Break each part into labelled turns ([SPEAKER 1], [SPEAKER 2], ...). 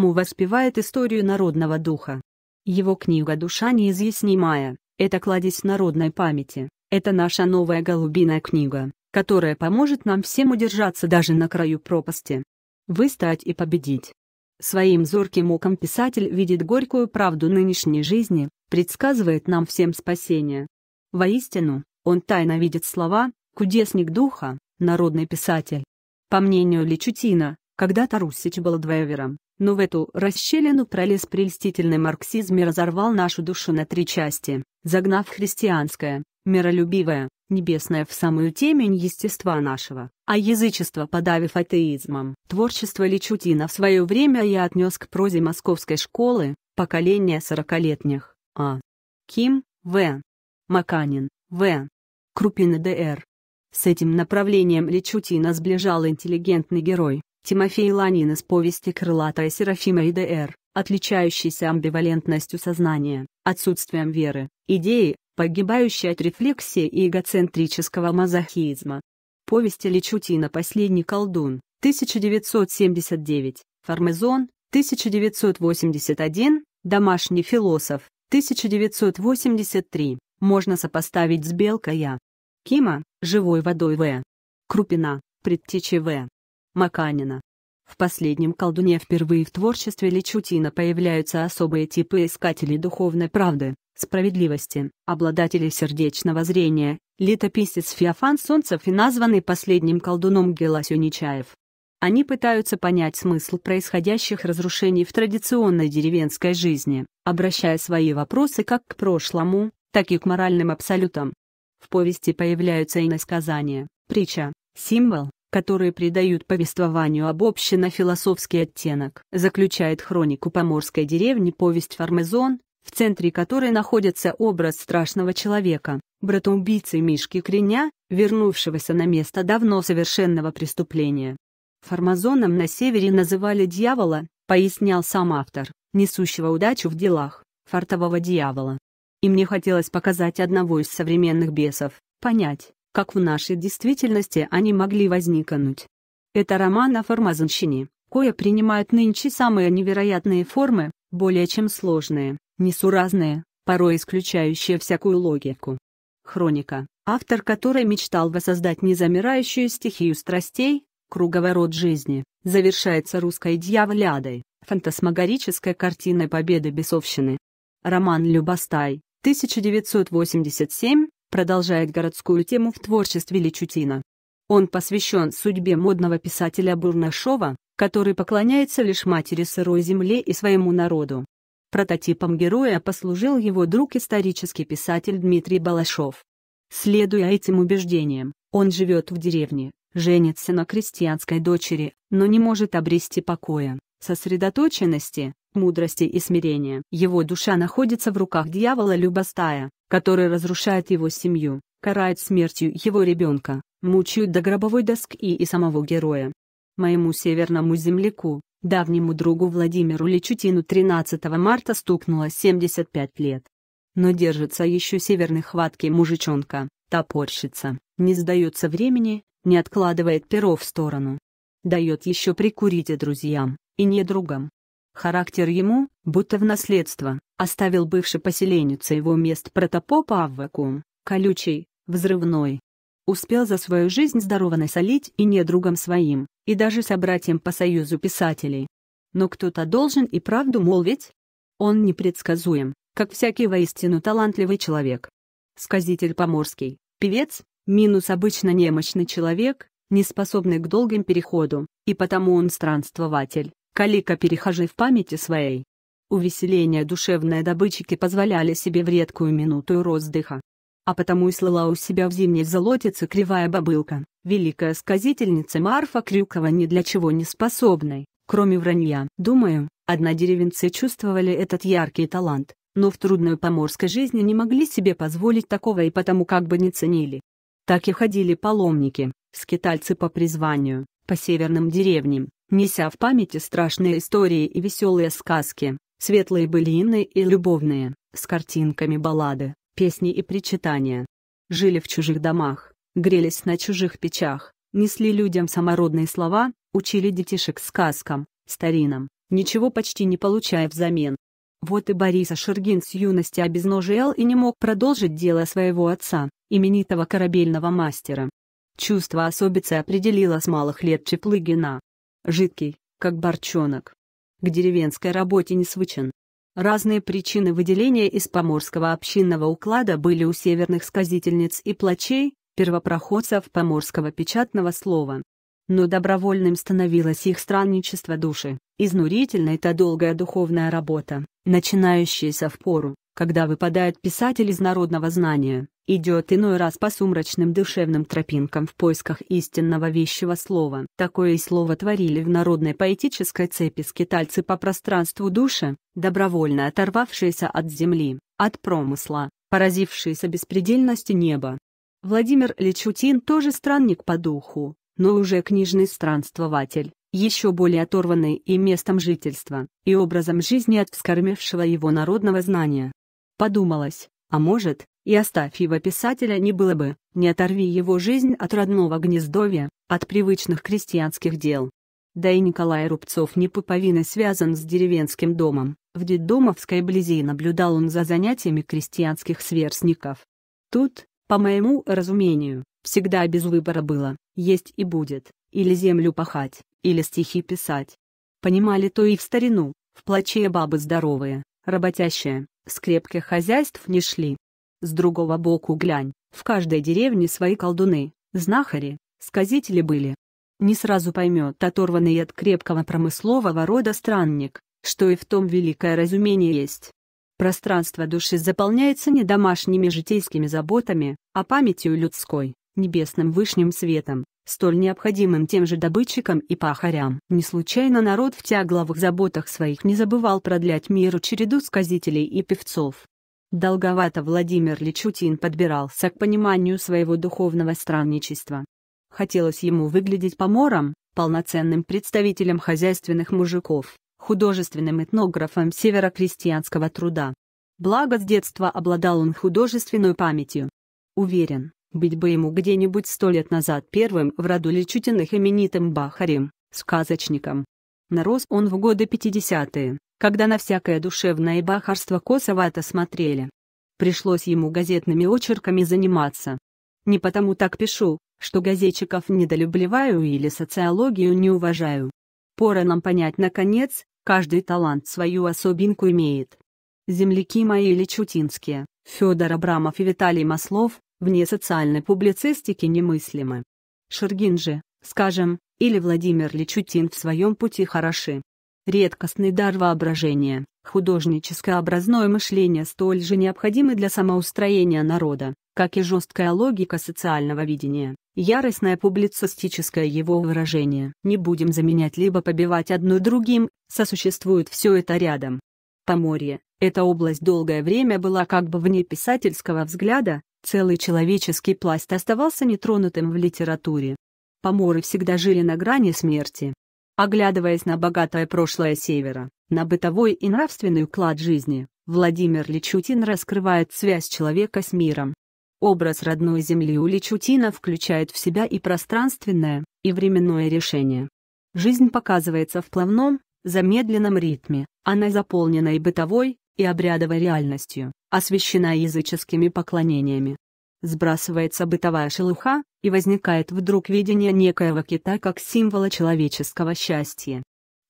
[SPEAKER 1] по воспевает историю народного духа. Его книга «Душа неизъяснимая» — это кладезь народной памяти, это наша новая голубиная книга, которая поможет нам всем удержаться даже на краю пропасти. Выстоять и победить. Своим зорким оком писатель видит горькую правду нынешней жизни, предсказывает нам всем спасение. Воистину, он тайно видит слова «кудесник духа», «народный писатель». По мнению Личутина, когда-то Русич был двоевером, но в эту расщелину пролез прельстительный марксизм и разорвал нашу душу на три части, загнав христианское, миролюбивое, небесное в самую темень естества нашего, а язычество подавив атеизмом. Творчество Личутина в свое время я отнес к прозе московской школы, поколения сорокалетних, а. Ким, В. Маканин, В. Крупина Д.Р. С этим направлением Личутина сближал интеллигентный герой, Тимофей Ланин из повести «Крылатая Серафима и Д.Р.», отличающийся амбивалентностью сознания, отсутствием веры, идеи, погибающей от рефлексии и эгоцентрического мазохизма. Повести Личутина «Последний колдун», 1979, Фармезон, 1981, «Домашний философ», 1983, можно сопоставить с «Белкой Я». Кима, «Живой водой В». Крупина, «Предтечи В». Маканина. В последнем колдуне впервые в творчестве Личутина появляются особые типы искателей духовной правды, справедливости, обладатели сердечного зрения, летописец Феофан Солнцев и названный последним колдуном Геласю Они пытаются понять смысл происходящих разрушений в традиционной деревенской жизни, обращая свои вопросы как к прошлому, так и к моральным абсолютам. В повести появляются иносказания, притча, символ, которые придают повествованию об общинно-философский оттенок, заключает хронику поморской деревни повесть «Фармезон», в центре которой находится образ страшного человека, брата убийцы Мишки Креня, вернувшегося на место давно совершенного преступления. Фармазоном на севере называли дьявола, пояснял сам автор, несущего удачу в делах, фартового дьявола. И мне хотелось показать одного из современных бесов, понять, как в нашей действительности они могли возникнуть. Это роман о формазонщине, кое принимают нынче самые невероятные формы, более чем сложные, несуразные, порой исключающие всякую логику. Хроника, автор которой мечтал воссоздать незамирающую стихию страстей, круговорот жизни, завершается русской дьяволядой, фантасмагорической картиной победы бесовщины. Роман Любостай, 1987, продолжает городскую тему в творчестве Личутина. Он посвящен судьбе модного писателя Бурнашова, который поклоняется лишь матери сырой земле и своему народу. Прототипом героя послужил его друг исторический писатель Дмитрий Балашов. Следуя этим убеждениям, он живет в деревне, женится на крестьянской дочери, но не может обрести покоя, сосредоточенности, мудрости и смирения. Его душа находится в руках дьявола Любостая, который разрушает его семью, карает смертью его ребенка, мучают до гробовой доски и самого героя. Моему северному земляку, давнему другу Владимиру Личутину 13 марта стукнуло 75 лет. Но держится еще северной хватки мужичонка, топорщится, не сдается времени, не откладывает перо в сторону. Дает еще прикурить и друзьям, и не другам. Характер ему, будто в наследство, оставил бывший поселенец а его мест протопопа Аввакум, колючий, взрывной. Успел за свою жизнь здорово насолить и недругам своим, и даже собратьям по союзу писателей. Но кто-то должен и правду молвить. Он непредсказуем, как всякий воистину талантливый человек. Сказитель Поморский, певец, минус обычно немощный человек, не способный к долгим переходу, и потому он странствователь. Калика, перехожи в памяти своей. Увеселение душевной добычики позволяли себе в редкую минуту роздыха. А потому и слыла у себя в зимней золотице кривая бобылка, великая сказительница Марфа Крюкова ни для чего не способной, кроме вранья. Думаю, одна деревенцы чувствовали этот яркий талант, но в трудной поморской жизни не могли себе позволить такого и потому как бы не ценили. Так и ходили паломники, скитальцы по призванию, по северным деревням, неся в памяти страшные истории и веселые сказки, светлые былины и любовные, с картинками баллады, песни и причитания. Жили в чужих домах, грелись на чужих печах, несли людям самородные слова, учили детишек сказкам, старинам, ничего почти не получая взамен. Вот и Бориса Шергин с юности обезножил и не мог продолжить дело своего отца, именитого корабельного мастера. Чувство особицы определило с малых лет Чеплыгина, жидкий, как борчонок. К деревенской работе не свычен. Разные причины выделения из поморского общинного уклада были у северных сказительниц и плачей, первопроходцев поморского печатного слова. Но добровольным становилось их странничество души, изнурительной та долгая духовная работа, начинающаяся в пору, когда выпадает писатель из народного знания, идет иной раз по сумрачным душевным тропинкам в поисках истинного вещего слова. Такое и слово творили в народной поэтической цепи скитальцы по пространству души, добровольно оторвавшиеся от земли, от промысла, поразившиеся беспредельностью неба. Владимир Личутин тоже странник по духу, но уже книжный странствователь еще более оторванный и местом жительства, и образом жизни от вскормившего его народного знания подумалось, а может, и Астафьева писателя не было бы, не оторви его жизнь от родного гнездовья, от привычных крестьянских дел. Да и Николай Рубцов не пуповина связан с деревенским домом, в детдомовской близи наблюдал он за занятиями крестьянских сверстников. Тут, по моему разумению, всегда без выбора было, есть и будет, или землю пахать, или стихи писать. Понимали то и в старину, в плаче бабы здоровые, работящие, с крепких хозяйств не шли. С другого боку глянь, в каждой деревне свои колдуны, знахари, сказители были. Не сразу поймет оторванный от крепкого промыслового рода странник, что и в том великое разумение есть. Пространство души заполняется не домашними житейскими заботами, а памятью людской, небесным вышним светом столь необходимым тем же добытчикам и пахарям. Не случайно народ в тягловых заботах своих не забывал продлять миру череду сказителей и певцов. Долговато Владимир Личутин подбирался к пониманию своего духовного странничества. Хотелось ему выглядеть помором, полноценным представителем хозяйственных мужиков, художественным этнографом северокрестьянского труда. Благо с детства обладал он художественной памятью. Уверен, быть бы ему где-нибудь сто лет назад первым в роду Личутиных именитым бахарем, сказочником. Нарос он в годы 50-е, когда на всякое душевное бахарство косовато смотрели. Пришлось ему газетными очерками заниматься. Не потому так пишу, что газетчиков недолюбливаю или социологию не уважаю. Пора нам понять, наконец, каждый талант свою особинку имеет. Земляки мои личутинские, Федор Абрамов и Виталий Маслов, вне социальной публицистики немыслимы. Шергин же, скажем, или Владимир Личутин в своем пути хороши. Редкостный дар воображения, художническое образное мышление столь же необходимы для самоустроения народа, как и жесткая логика социального видения, яростное публицистическое его выражение. Не будем заменять либо побивать одно другим, сосуществует все это рядом. Поморье, эта область долгое время была как бы вне писательского взгляда, Целый человеческий пласт оставался нетронутым в литературе. Поморы всегда жили на грани смерти. Оглядываясь на богатое прошлое Севера, на бытовой и нравственный уклад жизни, Владимир Личутин раскрывает связь человека с миром. Образ родной земли у Личутина включает в себя и пространственное, и временное решение. Жизнь показывается в плавном, замедленном ритме, она заполнена и бытовой, и обрядовой реальностью, освещена языческими поклонениями, сбрасывается бытовая шелуха, и возникает вдруг видение некоего кита как символа человеческого счастья.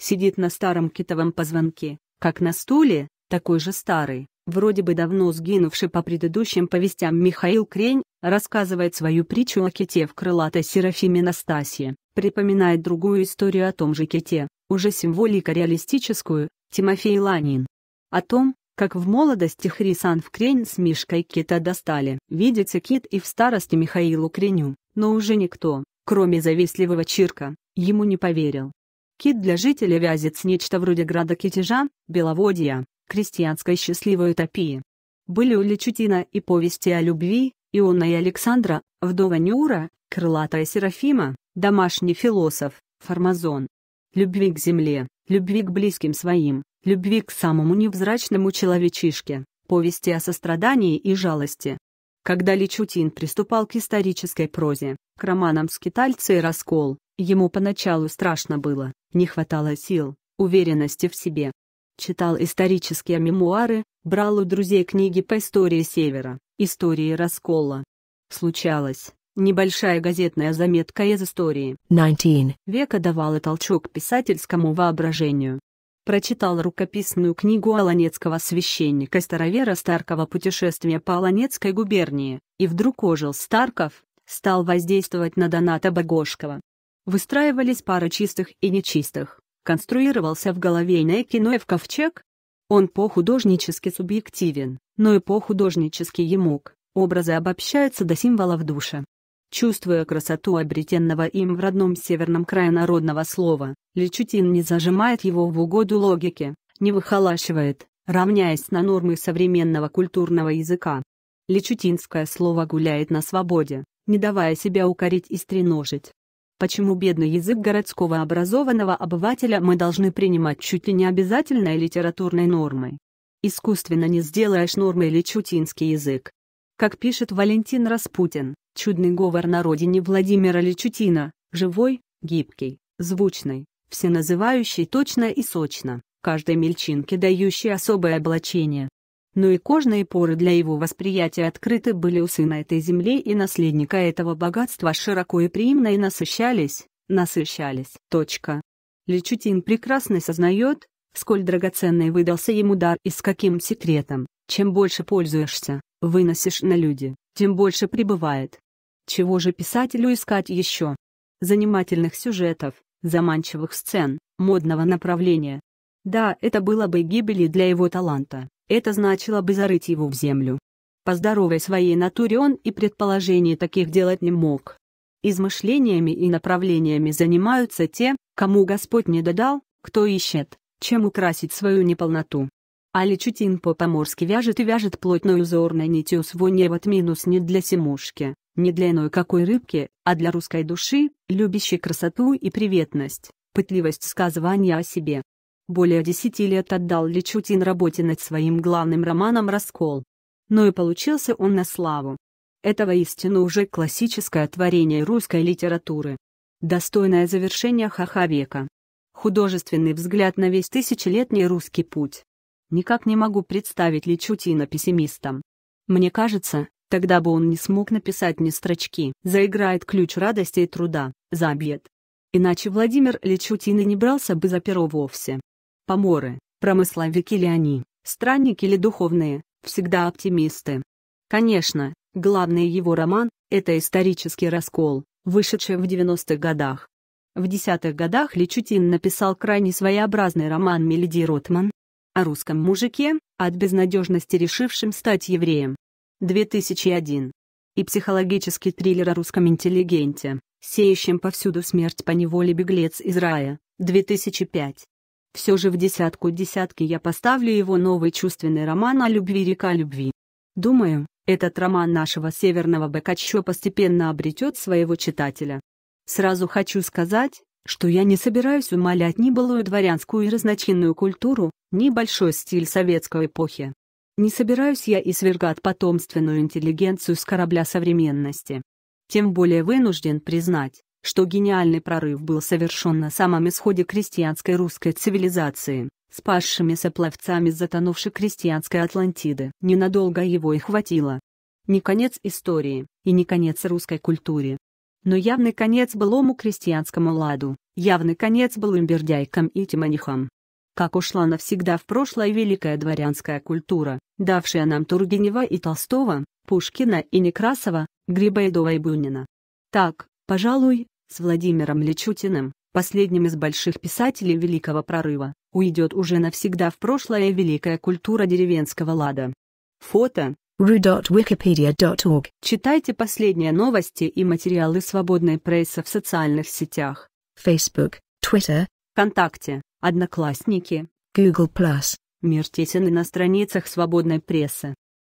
[SPEAKER 1] Сидит на старом китовом позвонке, как на стуле, такой же старый, вроде бы давно сгинувший по предыдущим повестям Михаил Крень, рассказывает свою притчу о ките в крылатой Серафиме Настасье, припоминает другую историю о том же ките, уже символика реалистическую, Тимофей Ланин. О том, как в молодости Хрисан в крень с Мишкой Кита достали. Видите Кит и в старости Михаилу Креню, но уже никто, кроме завистливого Чирка, ему не поверил. Кит для жителя Вязец нечто вроде града Китежа, Беловодья, крестьянской счастливой утопии. Были у Личутина и повести о любви, Иона и Александра, вдова Нюра, крылатая Серафима, домашний философ, Формазон. Любви к земле, любви к близким своим, любви к самому невзрачному человечишке, повести о сострадании и жалости. Когда Личутин приступал к исторической прозе, к романам «Скитальцы» и «Раскол», ему поначалу страшно было, не хватало сил, уверенности в себе. Читал исторические мемуары, брал у друзей книги по истории Севера, истории раскола. Случалось. Небольшая газетная заметка из истории 19 века давала толчок писательскому воображению прочитал рукописную книгу аланецкого священника Старовера Старкова «Путешествие по Аланецкой губернии», и вдруг ожил Старков, стал воздействовать на Доната Богошкова. Выстраивались пары чистых и нечистых, конструировался в голове Инекиноев ковчег. Он по художнически субъективен, но и по художнически емок, образы обобщаются до символов душа, Чувствуя красоту обретенного им в родном северном крае народного слова, Личутин не зажимает его в угоду логике, не выхолащивает, равняясь на нормы современного культурного языка. Личутинское слово гуляет на свободе, не давая себя укорить и стреножить. Почему бедный язык городского образованного обывателя мы должны принимать чуть ли не обязательной литературной нормой? Искусственно не сделаешь нормой личутинский язык. Как пишет Валентин Распутин, Чудный говор на родине Владимира Личутина, живой, гибкий, звучный, всеназывающий точно и сочно, каждой мельчинке дающий особое облачение. Но и кожные поры для его восприятия открыты были у сына этой земли и наследника этого богатства широко и приимно и насыщались, насыщались. Точка. Личутин прекрасно сознает, сколь драгоценный выдался ему дар и с каким секретом, чем больше пользуешься, выносишь на люди, тем больше прибывает. Чего же писателю искать еще? Занимательных сюжетов, заманчивых сцен, модного направления. Да, это было бы гибели для его таланта, это значило бы зарыть его в землю. По здоровой своей натуре он и предположений таких делать не мог. Измышлениями и направлениями занимаются те, кому Господь не додал, кто ищет, чем украсить свою неполноту. А личутин по-поморски вяжет и вяжет плотной узорной нитью свой невод минус не для семушки, не для иной какой рыбки, а для русской души, любящей красоту и приветность, пытливость сказывания о себе. Более десяти лет отдал Личутин работе над своим главным романом «Раскол». Но и получился он на славу. Это воистину уже классическое творение русской литературы. Достойное завершение ха века. Художественный взгляд на весь тысячелетний русский путь. Никак не могу представить Личутина пессимистом. Мне кажется, тогда бы он не смог написать ни строчки. Заиграет ключ радости и труда, за обед. Иначе Владимир Личутина не брался бы за перо вовсе. Поморы, промысловики ли они, странники ли духовные, всегда оптимисты. Конечно, главный его роман – это «Исторический раскол», вышедший в 90-х годах. В десятых годах Личутин написал крайне своеобразный роман Мелиди Ротман о русском мужике, от безнадежности решившим стать евреем. 2001. И психологический триллер о русском интеллигенте, сеющем повсюду смерть по неволе беглец из рая. 2005. Все же в десятку десятки я поставлю его новый чувственный роман о любви «Река любви». Думаю, этот роман нашего северного бэкачо постепенно обретет своего читателя. Сразу хочу сказать, что я не собираюсь умалять ни былую дворянскую и разночинную культуру, ни большой стиль советской эпохи. Не собираюсь я и свергать потомственную интеллигенцию с корабля современности. Тем более вынужден признать, что гениальный прорыв был совершен на самом исходе крестьянской русской цивилизации, спасшимися пловцами затонувшей крестьянской Атлантиды. Ненадолго его и хватило. Не конец истории, и не конец русской культуре, но явный конец былому крестьянскому ладу, явный конец былым бердяйкам и тимонихам. Как ушла навсегда в прошлое великая дворянская культура, давшая нам Тургенева и Толстого, Пушкина и Некрасова, Грибоедова и Бунина. Так, пожалуй, с Владимиром Личутиным, последним из больших писателей Великого Прорыва, уйдет уже навсегда в прошлое великая культура деревенского лада. Фото ru.wikipedia.org. Читайте последние новости и материалы свободной прессы в социальных сетях. Facebook, Twitter, ВКонтакте, Одноклассники, Google+. Мир тесен и на страницах свободной прессы.